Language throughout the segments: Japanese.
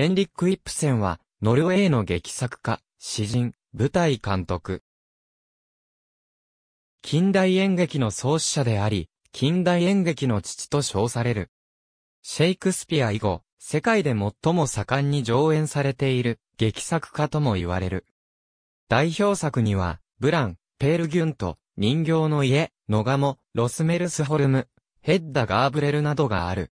ヘンリック・イップセンは、ノルウェーの劇作家、詩人、舞台監督。近代演劇の創始者であり、近代演劇の父と称される。シェイクスピア以後、世界で最も盛んに上演されている劇作家とも言われる。代表作には、ブラン、ペールギュント、人形の家、野鴨、ロスメルスホルム、ヘッダ・ガーブレルなどがある。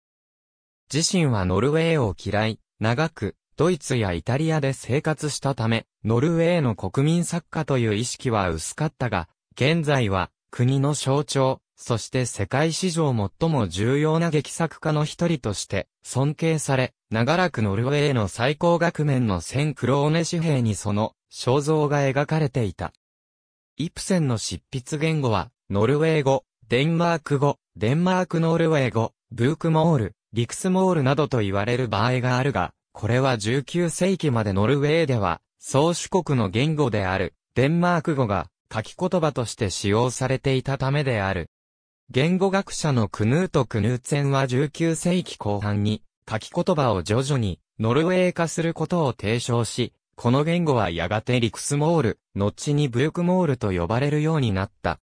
自身はノルウェーを嫌い、長く、ドイツやイタリアで生活したため、ノルウェーの国民作家という意識は薄かったが、現在は、国の象徴、そして世界史上最も重要な劇作家の一人として尊敬され、長らくノルウェーの最高額面の1000クローネ紙幣にその肖像が描かれていた。イプセンの執筆言語は、ノルウェー語、デンマーク語、デンマークノルウェー語、ブークモール、リクスモールなどと言われる場合があるが、これは19世紀までノルウェーでは、宗主国の言語である、デンマーク語が、書き言葉として使用されていたためである。言語学者のクヌート・クヌーツェンは19世紀後半に、書き言葉を徐々に、ノルウェー化することを提唱し、この言語はやがてリクスモール、後にブルクモールと呼ばれるようになった。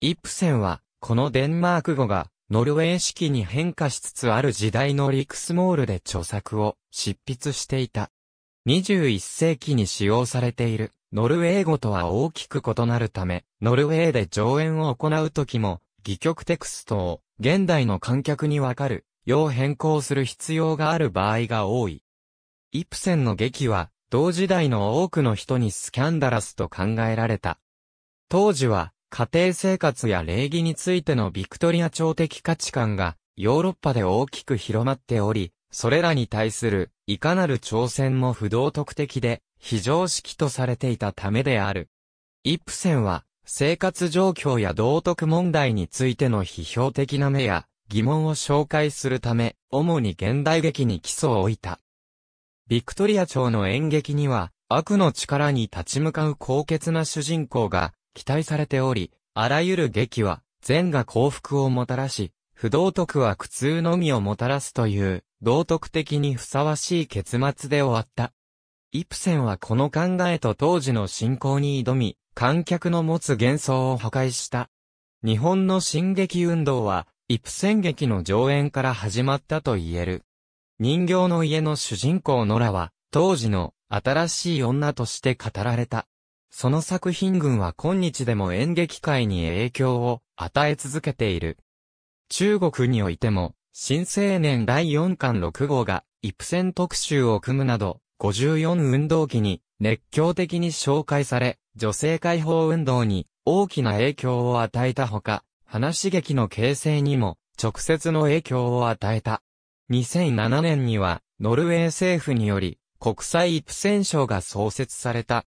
イップセンは、このデンマーク語が、ノルウェー式に変化しつつある時代のリクスモールで著作を執筆していた。21世紀に使用されているノルウェー語とは大きく異なるため、ノルウェーで上演を行うときも、戯曲テクストを現代の観客にわかるよう変更する必要がある場合が多い。イプセンの劇は同時代の多くの人にスキャンダラスと考えられた。当時は家庭生活や礼儀についてのビクトリア朝的価値観がヨーロッパで大きく広まっており、それらに対するいかなる挑戦も不道徳的で非常識とされていたためである。イプセンは生活状況や道徳問題についての批評的な目や疑問を紹介するため、主に現代劇に基礎を置いた。ビクトリア朝の演劇には、悪の力に立ち向かう高潔な主人公が、期待されており、あらゆる劇は、善が幸福をもたらし、不道徳は苦痛のみをもたらすという、道徳的にふさわしい結末で終わった。イプセンはこの考えと当時の信仰に挑み、観客の持つ幻想を破壊した。日本の進撃運動は、イプセン劇の上演から始まったと言える。人形の家の主人公ノラは、当時の新しい女として語られた。その作品群は今日でも演劇界に影響を与え続けている。中国においても、新青年第4巻6号が、イプセン特集を組むなど、54運動期に熱狂的に紹介され、女性解放運動に大きな影響を与えたほか、話劇の形成にも直接の影響を与えた。2007年には、ノルウェー政府により、国際イプセン賞が創設された。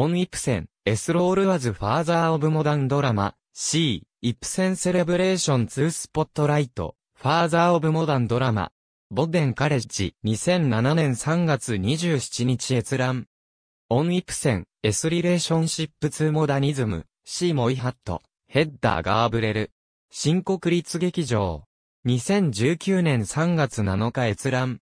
オン・イプセン、エスロール・ワズ・ファーザー・オブ・モダン・ドラマ、C、イプセン・セレブレーション・ツー・スポットライト、ファーザー・オブ・モダン・ドラマ、ボデン・カレッジ、2007年3月27日閲覧。オン・イプセン、エス・リレーションシップ・ツー・モダニズム、C・ モイハット、ヘッダー・ガーブレル。新国立劇場。2019年3月7日閲覧。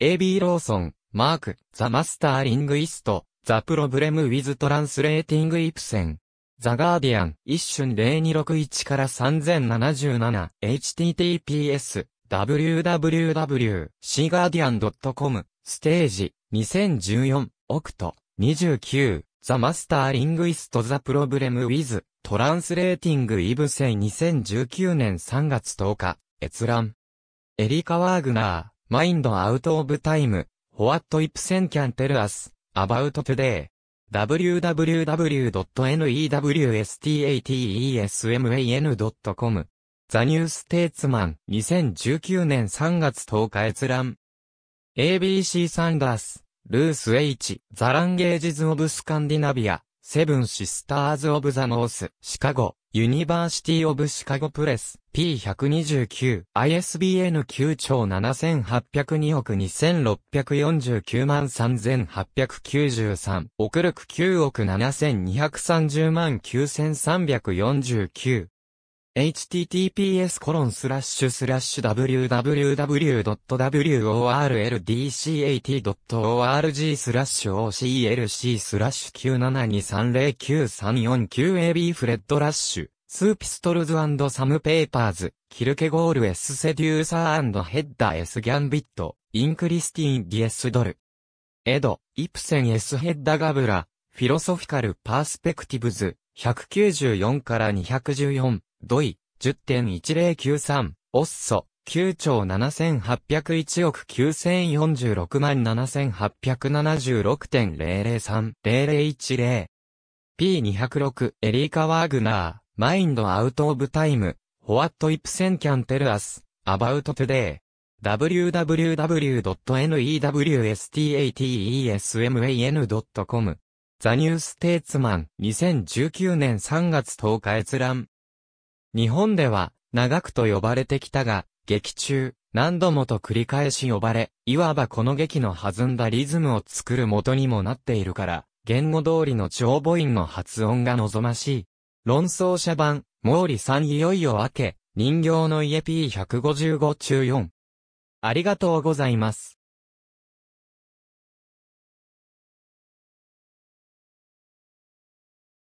AB ローソン、マーク、ザ・マスター・リングイスト、ザ・プロブレム・ウィズ・トランスレーティング・イプセン。ザ・ガーディアン、一瞬0261から3077、https、www.cguardian.com、ステージ、2014、オクト、29、ザ・マスター・リングイスト・ザ・プロブレム・ウィズ、トランスレーティング・イブセ n 2019年3月10日、閲覧。エリカ・ワーグナー、マインド・アウト・オブ・タイム、ホワット・イプセン・キャン・テル・アス。About Today www.newstateman.com s The New Statesman 2019年3月10日閲覧 ABC サンダース、ルース H、The Languages of Scandinavia セブンシスターズ・オブ・ザ・ノース、シカゴ、ユニバーシティ・オブ・シカゴ・プレス、P129、ISBN 9兆7802億2649万3893、億力9億7230万9349、https://www.worldc80.org スラッシュ oclc スラッシュ 972309349ab フレッドラッシュ、スーピストルズサムペーパーズ、キルケゴール S セデューサーヘッダー S ギャンビット、インクリスティン・ディエスドル。エド、イプセン S ヘッダガブラ、フィロソフィカル・パースペクティブズ、194から214。ドイ、10.1093、オッソ、9兆7801億9046万7876.003-0010。P206、エリーカ・ワーグナー、マインド・アウト・オブ・タイム、ホワット・イプセン・キャンテル・アス、アバウト・トゥデイ。www.newstateesman.com ザニューステーツマン2019年3月10日閲覧日本では、長くと呼ばれてきたが、劇中、何度もと繰り返し呼ばれ、いわばこの劇の弾んだリズムを作る元にもなっているから、言語通りの長母音の発音が望ましい。論争者版、毛利さんいよいよ明け、人形の家 P155 中4。ありがとうございます。